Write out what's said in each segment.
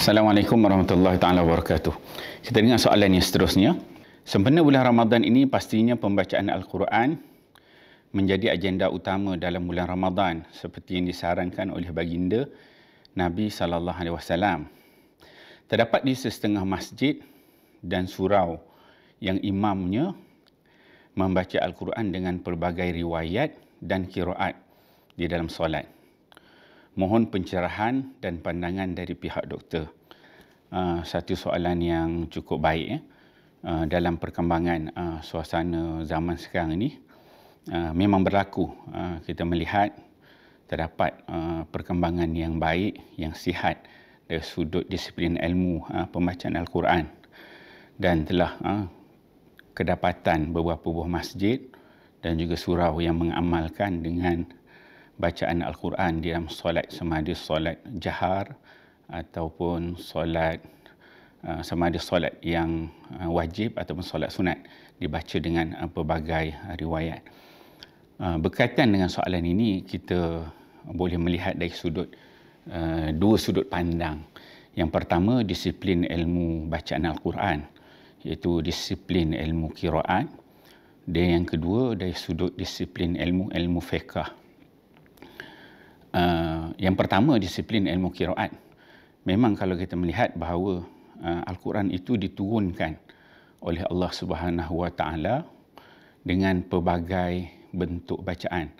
Assalamualaikum warahmatullahi taala wabarakatuh. Kita dengar soalan yang seterusnya. Sempena bulan Ramadan ini pastinya pembacaan Al-Quran menjadi agenda utama dalam bulan Ramadan seperti yang disarankan oleh baginda Nabi sallallahu alaihi wasallam. Terdapat di setengah masjid dan surau yang imamnya membaca Al-Quran dengan pelbagai riwayat dan kiraat di dalam solat mohon pencerahan dan pandangan dari pihak doktor. Ah, satu soalan yang cukup baik ya. dalam perkembangan ah, suasana zaman sekarang ini, memang berlaku. kita melihat terdapat perkembangan yang baik, yang sihat dari sudut disiplin ilmu uh, pembacaan Al-Quran. Dan telah kedapatan beberapa buah masjid dan juga surau yang mengamalkan dengan bacaan Al-Quran di dalam solat semadi solat jahar ataupun solat uh, semadi solat yang uh, wajib ataupun solat sunat dibaca dengan uh, pelbagai riwayat. Berkaitan dengan soalan ini, kita boleh melihat dari sudut dua sudut pandang. Yang pertama, disiplin ilmu bacaan Al-Quran iaitu disiplin ilmu kiraat dan yang kedua dari sudut disiplin ilmu ilmu fiqah uh, yang pertama disiplin ilmu kiraat memang kalau kita melihat bahawa uh, al-Quran itu diturunkan oleh Allah Subhanahu Wa Taala dengan pelbagai bentuk bacaan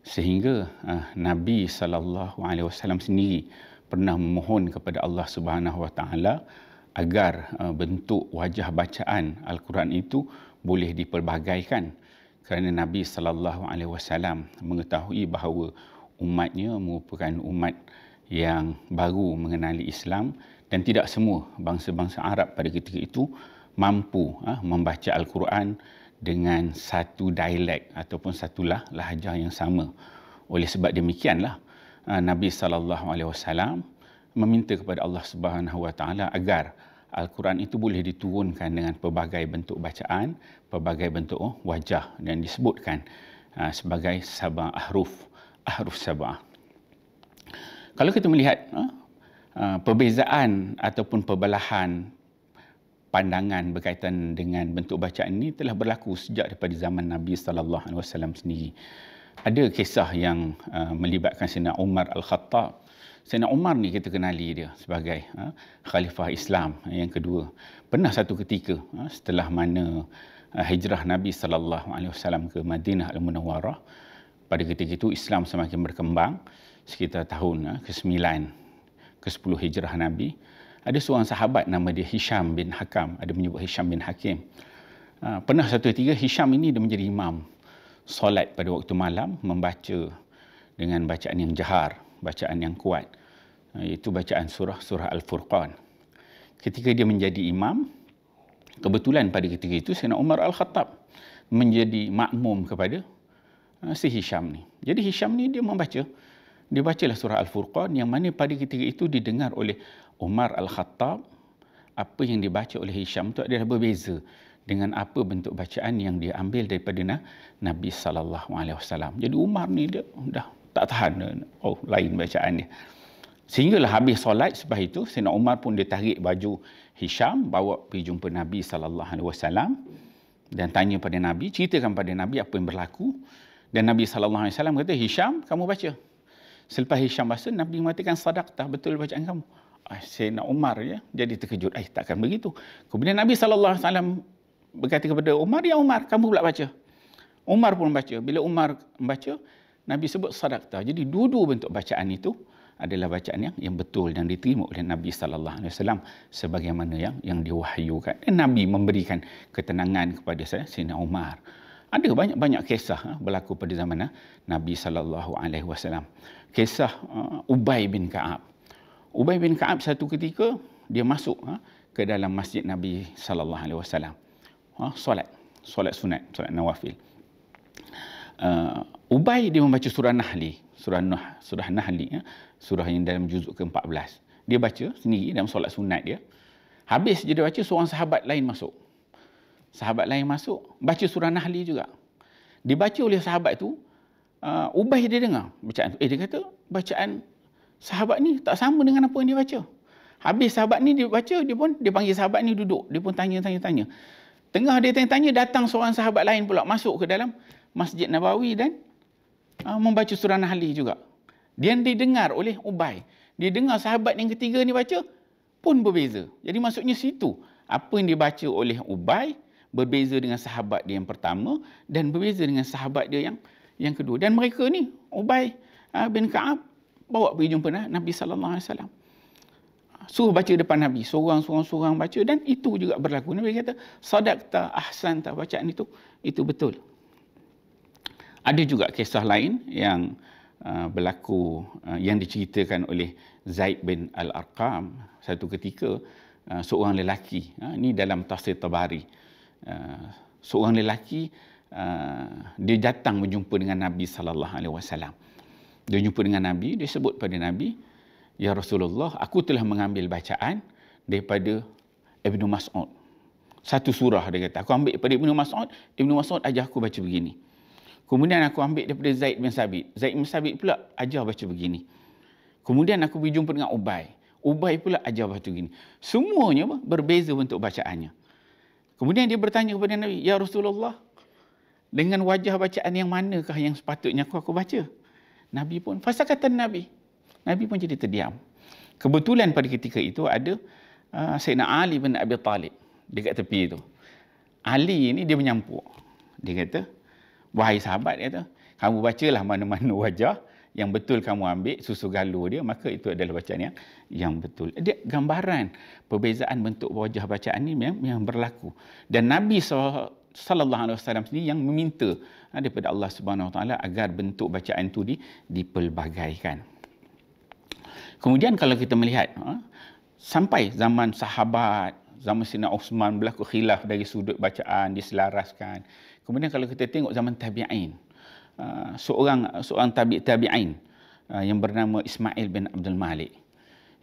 sehingga uh, Nabi sallallahu alaihi wasallam sendiri pernah memohon kepada Allah Subhanahu Wa Taala agar uh, bentuk wajah bacaan al-Quran itu boleh diperbagaikan kerana Nabi sallallahu alaihi wasallam mengetahui bahawa umatnya merupakan umat yang baru mengenali Islam dan tidak semua bangsa-bangsa Arab pada ketika itu mampu ha, membaca Al-Quran dengan satu dialek ataupun satu lah lahjah yang sama. Oleh sebab demikianlah ha, Nabi sallallahu alaihi wasallam meminta kepada Allah Subhanahu wa taala agar Al-Quran itu boleh diturunkan dengan pelbagai bentuk bacaan, pelbagai bentuk oh, wajah dan disebutkan ha, sebagai sabah ahruf huruf Sabah. Kalau kita melihat ha, ha, perbezaan ataupun perbalahan pandangan berkaitan dengan bentuk bacaan ini telah berlaku sejak daripada zaman Nabi sallallahu alaihi wasallam sendiri. Ada kisah yang ha, melibatkan Sayyidina Umar Al-Khattab. Sayyidina Umar ni kita kenali dia sebagai khalifah Islam yang kedua. Pernah satu ketika setelah mana hijrah Nabi sallallahu alaihi wasallam ke Madinah Al-Munawwarah, pada ketika itu Islam semakin berkembang sekitar tahun ke-9 eh, ke-10 Hijrah Nabi ada seorang sahabat nama dia Hisham bin Hakam ada menyebut Hisham bin Hakim ah, pernah satu ketika Hisham ini dia menjadi imam solat pada waktu malam membaca dengan bacaan yang jahar bacaan yang kuat ah, iaitu bacaan surah surah Al-Furqan ketika dia menjadi imam kebetulan pada ketika itu Sayyidina Umar Al-Khattab menjadi makmum kepada Ah, si Hisham ni. Jadi Hisham ni dia membaca, dia bacalah surah Al-Furqan yang mana pada ketika itu didengar oleh Umar Al-Khattab, apa yang dibaca oleh Hisham tu adalah berbeza dengan apa bentuk bacaan yang dia ambil daripada Nabi sallallahu alaihi wasallam. Jadi Umar ni dia dah tak tahan oh lain bacaan dia. Sehinggalah habis solat sebab itu Sayyidina Umar pun dia tarik baju Hisham bawa pergi jumpa Nabi sallallahu alaihi wasallam dan tanya pada Nabi, ceritakan pada Nabi apa yang berlaku. Dan Nabi SAW kata, Hisham, kamu baca. Selepas Hisham baca, Nabi mengatakan sadaqtah, betul bacaan kamu. Ah, saya nak Umar ya. Jadi terkejut, Ay, takkan begitu. Kemudian Nabi SAW berkata kepada Umar, ya Umar, kamu pula baca. Umar pun baca. Bila Umar baca, Nabi sebut sadaqtah. Jadi dua-dua bentuk bacaan itu adalah bacaan yang, yang betul dan diterima oleh Nabi sallallahu alaihi wasallam sebagaimana yang yang diwahyukan. Nabi memberikan ketenangan kepada saya Sina Umar ada banyak-banyak kisah ah, berlaku pada zaman ah, Nabi sallallahu alaihi wasallam. Kisah ah, Ubay bin Ka'ab. Ubay bin Ka'ab satu ketika dia masuk ke dalam masjid Nabi sallallahu alaihi wasallam. solat, solat sunat, solat nawafil. Uh, Ubay dia membaca surah Nahli, surah Nuh, surah Nahli surah yang dalam juzuk ke-14. Dia baca sendiri dalam solat sunat dia. Habis je dia baca seorang sahabat lain masuk sahabat lain masuk baca surah Nahli juga dibaca oleh sahabat tu uh, ah, Ubay dia dengar bacaan tu eh dia kata bacaan sahabat ni tak sama dengan apa yang dia baca habis sahabat ni dia baca dia pun dia panggil sahabat ni duduk dia pun tanya tanya tanya tengah dia tanya tanya datang seorang sahabat lain pula masuk ke dalam masjid Nabawi dan uh, membaca surah Nahli juga dia didengar oleh Ubay dia dengar sahabat yang ketiga ni baca pun berbeza jadi maksudnya situ apa yang dibaca oleh Ubay, berbeza dengan sahabat dia yang pertama dan berbeza dengan sahabat dia yang yang kedua dan mereka ni Ubay ah, bin Ka'ab bawa pergi jumpa Nabi sallallahu alaihi wasallam suruh baca depan Nabi seorang-seorang baca dan itu juga berlaku Nabi kata sadaqta ahsan ta bacaan itu itu betul ada juga kisah lain yang uh, berlaku uh, yang diceritakan oleh Zaid bin Al-Arqam satu ketika uh, seorang lelaki uh, ni dalam tafsir Tabari Ah, seorang lelaki uh, dia datang berjumpa dengan Nabi sallallahu alaihi wasallam. Dia jumpa dengan Nabi, dia sebut pada Nabi, "Ya Rasulullah, aku telah mengambil bacaan daripada Ibnu Mas'ud." Satu surah dia kata, aku ambil daripada Ibnu Mas'ud, Ibnu Mas'ud ajar aku baca begini. Kemudian aku ambil daripada Zaid bin Sabit. Zaid bin Sabit pula ajar baca begini. Kemudian aku berjumpa dengan Ubay. Ubay pula ajar baca begini. Semuanya berbeza bentuk bacaannya. Kemudian dia bertanya kepada Nabi, Ya Rasulullah, dengan wajah bacaan yang manakah yang sepatutnya aku, aku baca? Nabi pun, fasa kata Nabi. Nabi pun jadi terdiam. Kebetulan pada ketika itu ada uh, Sayyidina Ali bin Abi Talib dekat tepi itu. Ali ini dia menyampuk. Dia kata, wahai sahabat, dia kata, kamu bacalah mana-mana wajah yang betul kamu ambil susu galuh dia maka itu adalah bacaan yang yang betul. Dia gambaran perbezaan bentuk wajah bacaan ini yang, yang berlaku. Dan Nabi sallallahu alaihi wasallam sendiri yang meminta ha, daripada Allah Subhanahu wa taala agar bentuk bacaan itu di, dipelbagaikan. Kemudian kalau kita melihat ha, sampai zaman sahabat zaman Sina Uthman berlaku khilaf dari sudut bacaan diselaraskan. Kemudian kalau kita tengok zaman tabi'in, Ah, seorang seorang tabi tabi'in uh, yang bernama Ismail bin Abdul Malik.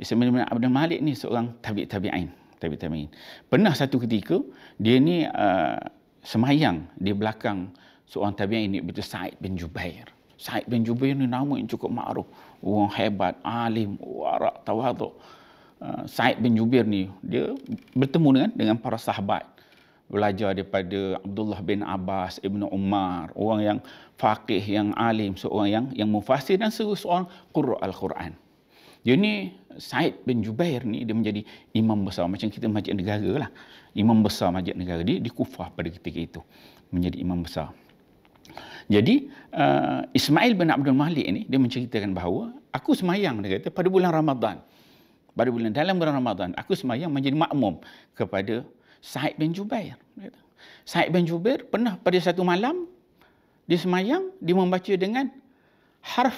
Ismail bin Abdul Malik ni seorang tabi tabi'in, tabi tabi'in. Pernah satu ketika dia ni uh, semayang di belakang seorang tabi'in ni betul Sa'id bin Jubair. Sa'id bin Jubair ni nama yang cukup makruf, orang hebat, alim, warak, tawaduk. Uh, Sa'id bin Jubair ni dia bertemu dengan dengan para sahabat belajar daripada Abdullah bin Abbas, Ibn Umar, orang yang faqih, yang alim, seorang yang yang mufasir dan seorang qurra al-Quran. Dia ni Said bin Jubair ni dia menjadi imam besar macam kita majlis negara lah. Imam besar majlis negara dia dikufah pada ketika itu menjadi imam besar. Jadi uh, Ismail bin Abdul Malik ni dia menceritakan bahawa aku semayang dia kata pada bulan Ramadhan, Pada bulan dalam bulan Ramadhan aku semayang menjadi makmum kepada Sa'id bin Jubair. Sa'id bin Jubair pernah pada satu malam, di semayang, di membaca dengan harf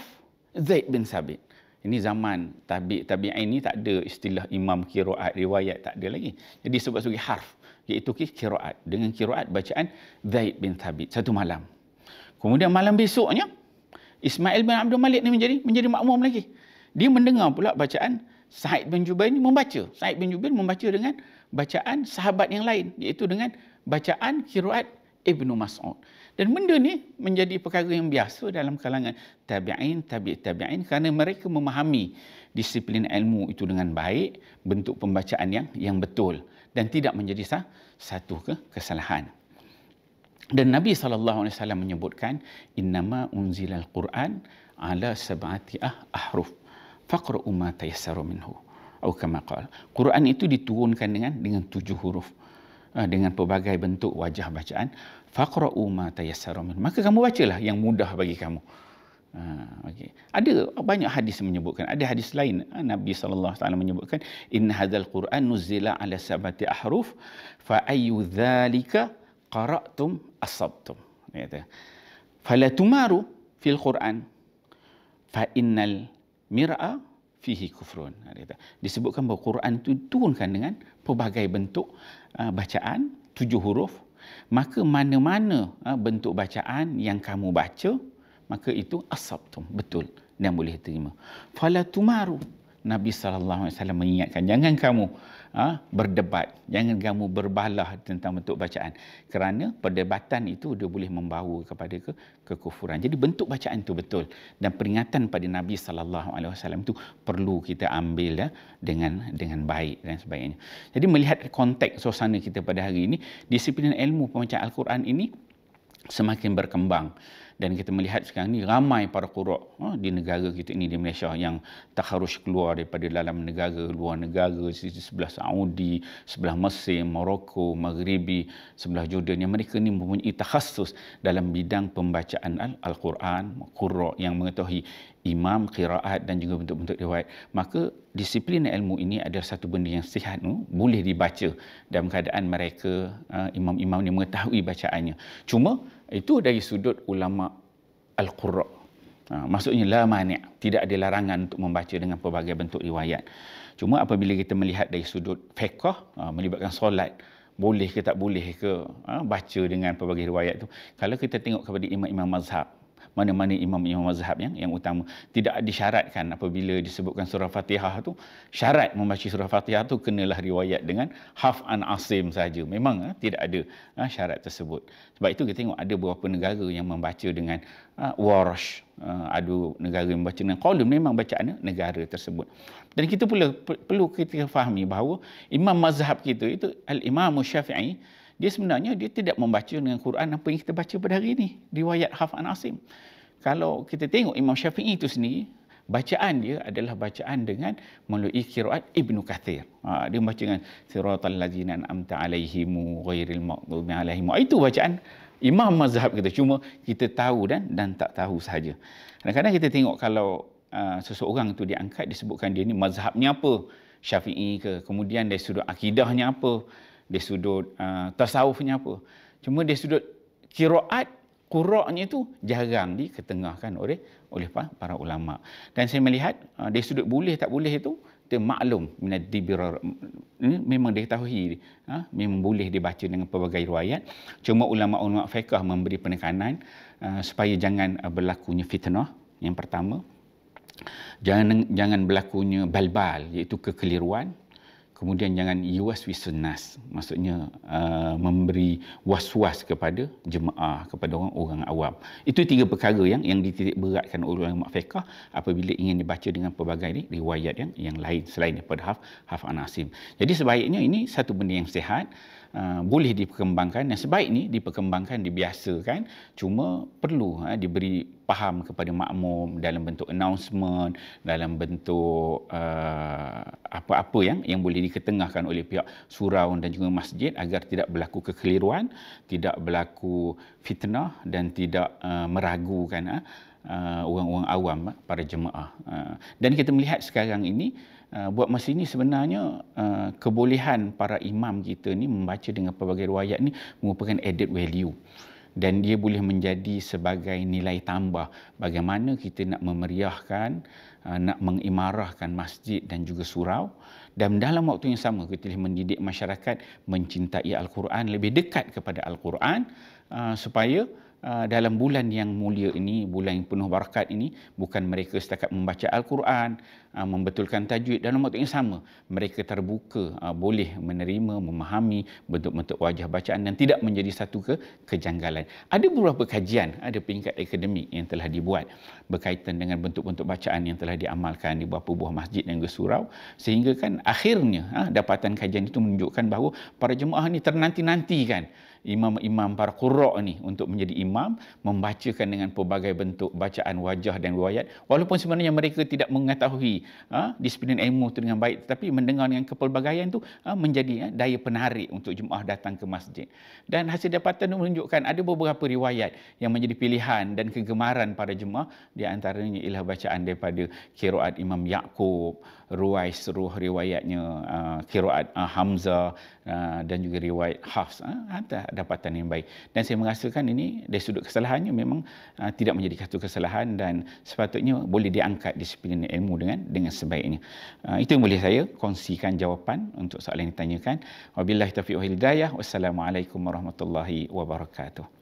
Zaid bin Sabit. Ini zaman tabi-tabi ini tak ada istilah imam kiraat riwayat tak ada lagi. Jadi sebab segi harf iaitu kiraat dengan kiraat bacaan Zaid bin Sabit satu malam. Kemudian malam besoknya Ismail bin Abdul Malik ni menjadi menjadi makmum lagi. Dia mendengar pula bacaan Sa'id bin Jubair ni membaca. Sa'id bin Jubair membaca dengan bacaan sahabat yang lain iaitu dengan bacaan kiraat Ibnu Mas'ud. Dan benda ni menjadi perkara yang biasa dalam kalangan tabi'in, tabi' tabi'in kerana mereka memahami disiplin ilmu itu dengan baik, bentuk pembacaan yang yang betul dan tidak menjadi sah, satu ke kesalahan. Dan Nabi SAW menyebutkan innama unzilal Quran ala sab'ati ah- ahruf faqra'u ma tayassara minhu atau kamaqal. Quran itu diturunkan dengan dengan tujuh huruf ah, dengan pelbagai bentuk wajah bacaan faqra'u ma tayassara min maka kamu bacalah yang mudah bagi kamu Ha, ah, okay. Ada banyak hadis menyebutkan. Ada hadis lain ah, Nabi saw alaihi wasallam menyebutkan in hadzal qur'an nuzila ala sabati ahruf fa ayu dzalika qara'tum asabtum. Ya. Fala tumaru fil qur'an fa innal mir'a fihi kufrun ha, dia disebutkan bahawa Quran itu turunkan dengan pelbagai bentuk ha, bacaan tujuh huruf maka mana-mana ha, bentuk bacaan yang kamu baca maka itu asabtum betul dan boleh terima fala tumaru Nabi saw mengingatkan jangan kamu ha, berdebat, jangan kamu berbalah tentang bentuk bacaan. Kerana perdebatan itu dia boleh membawa kepada ke kekufuran. Jadi bentuk bacaan itu betul dan peringatan pada Nabi saw itu perlu kita ambil ya dengan dengan baik dan sebagainya. Jadi melihat konteks suasana kita pada hari ini, disiplin ilmu pembacaan Al-Quran ini semakin berkembang dan kita melihat sekarang ni ramai para qurak uh, ha, di negara kita ini di Malaysia yang tak harus keluar daripada dalam negara luar negara sisi sebelah Saudi, sebelah Mesir, Maroko, Maghribi, sebelah Jordan yang mereka ni mempunyai takhasus dalam bidang pembacaan Al-Quran, qurak yang mengetahui imam kiraat dan juga bentuk-bentuk riwayat. Maka disiplin ilmu ini adalah satu benda yang sihat tu boleh dibaca dalam keadaan mereka ah, imam-imam ni mengetahui bacaannya cuma itu dari sudut ulama al-qurra ah, maksudnya la mani tidak ada larangan untuk membaca dengan pelbagai bentuk riwayat cuma apabila kita melihat dari sudut fiqh ah, melibatkan solat boleh ke tak boleh ke baca dengan pelbagai riwayat tu kalau kita tengok kepada imam-imam mazhab mana-mana imam-imam mazhab yang yang utama. Tidak disyaratkan apabila disebutkan surah Fatihah tu syarat membaca surah Fatihah tu kenalah riwayat dengan Haf an Asim saja. Memang eh, tidak ada eh, syarat tersebut. Sebab itu kita tengok ada beberapa negara yang membaca dengan eh, Warsh. Eh, ada negara yang membaca dengan Qolum memang bacaannya negara tersebut. Dan kita pula perlu kita fahami bahawa imam mazhab kita itu Al-Imam Syafi'i dia sebenarnya dia tidak membaca dengan Quran apa yang kita baca pada hari ini. Riwayat Hafan Asim. Kalau kita tengok Imam Syafi'i itu sendiri, bacaan dia adalah bacaan dengan melalui kiraat Ibn Kathir. Ha, dia membaca dengan Siratul Lazina Amta Alayhimu Ghairil Maqdumi Alayhimu. Ha, itu bacaan Imam Mazhab kita. Cuma kita tahu dan dan tak tahu sahaja. Kadang-kadang kita tengok kalau uh, seseorang itu diangkat, disebutkan dia ni mazhabnya apa? Syafi'i ke? Kemudian dari sudut akidahnya apa? dari sudut uh, tasawufnya apa. Cuma dari sudut kiraat qura'nya itu jarang diketengahkan oleh oleh para ulama. Dan saya melihat uh, ah, dari sudut boleh tak boleh itu itu maklum minadibirar ini hmm, memang diketahui uh, memang boleh dibaca dengan pelbagai riwayat. Cuma ulama-ulama fiqh memberi penekanan uh, supaya jangan uh, berlakunya fitnah yang pertama jangan jangan berlakunya balbal iaitu kekeliruan Kemudian jangan iwas wisunas, maksudnya uh, memberi was-was kepada jemaah, kepada orang-orang awam. Itu tiga perkara yang yang dititik beratkan oleh mak fiqah apabila ingin dibaca dengan pelbagai ini, riwayat yang yang lain selain daripada haf haf anasim. Jadi sebaiknya ini satu benda yang sehat. Uh, boleh diperkembangkan yang sebaik ni diperkembangkan dibiasakan cuma perlu ha, diberi faham kepada makmum dalam bentuk announcement dalam bentuk uh, apa-apa yang yang boleh diketengahkan oleh pihak surau dan juga masjid agar tidak berlaku kekeliruan tidak berlaku fitnah dan tidak uh, meragukan ha, uh, orang-orang awam ha, para jemaah uh, dan kita melihat sekarang ini uh, Uh, buat masa ini sebenarnya uh, kebolehan para imam kita ni membaca dengan pelbagai riwayat ni merupakan added value dan dia boleh menjadi sebagai nilai tambah bagaimana kita nak memeriahkan uh, nak mengimarahkan masjid dan juga surau dan dalam waktu yang sama kita boleh mendidik masyarakat mencintai al-Quran lebih dekat kepada al-Quran uh, supaya Ah, dalam bulan yang mulia ini, bulan yang penuh barakat ini, bukan mereka setakat membaca Al-Quran, ah, membetulkan tajwid dalam waktu yang sama. Mereka terbuka, ah, boleh menerima, memahami bentuk-bentuk wajah bacaan dan tidak menjadi satu ke kejanggalan. Ada beberapa kajian, ada peringkat akademik yang telah dibuat berkaitan dengan bentuk-bentuk bacaan yang telah diamalkan di beberapa buah masjid dan gesurau. Sehingga kan akhirnya dapatan kajian itu menunjukkan bahawa para jemaah ini ternanti-nanti kan imam-imam para qurra' ni untuk menjadi imam membacakan dengan pelbagai bentuk bacaan wajah dan riwayat walaupun sebenarnya mereka tidak mengetahui ha, disiplin ilmu itu dengan baik tetapi mendengar dengan kepelbagaian itu ha, menjadi ha, daya penarik untuk jemaah datang ke masjid dan hasil dapatan menunjukkan ada beberapa riwayat yang menjadi pilihan dan kegemaran para jemaah di antaranya ialah bacaan daripada kiraat Imam Yaqub Ruai ruh riwayatnya uh, kiraat uh, Hamzah uh, dan juga riwayat Hafs uh, dapatan yang baik dan saya merasakan ini dari sudut kesalahannya memang uh, tidak menjadi satu kesalahan dan sepatutnya boleh diangkat disiplin ilmu dengan dengan sebaiknya uh, itu yang boleh saya kongsikan jawapan untuk soalan yang ditanyakan wabillahi taufiq wal hidayah wassalamualaikum warahmatullahi wabarakatuh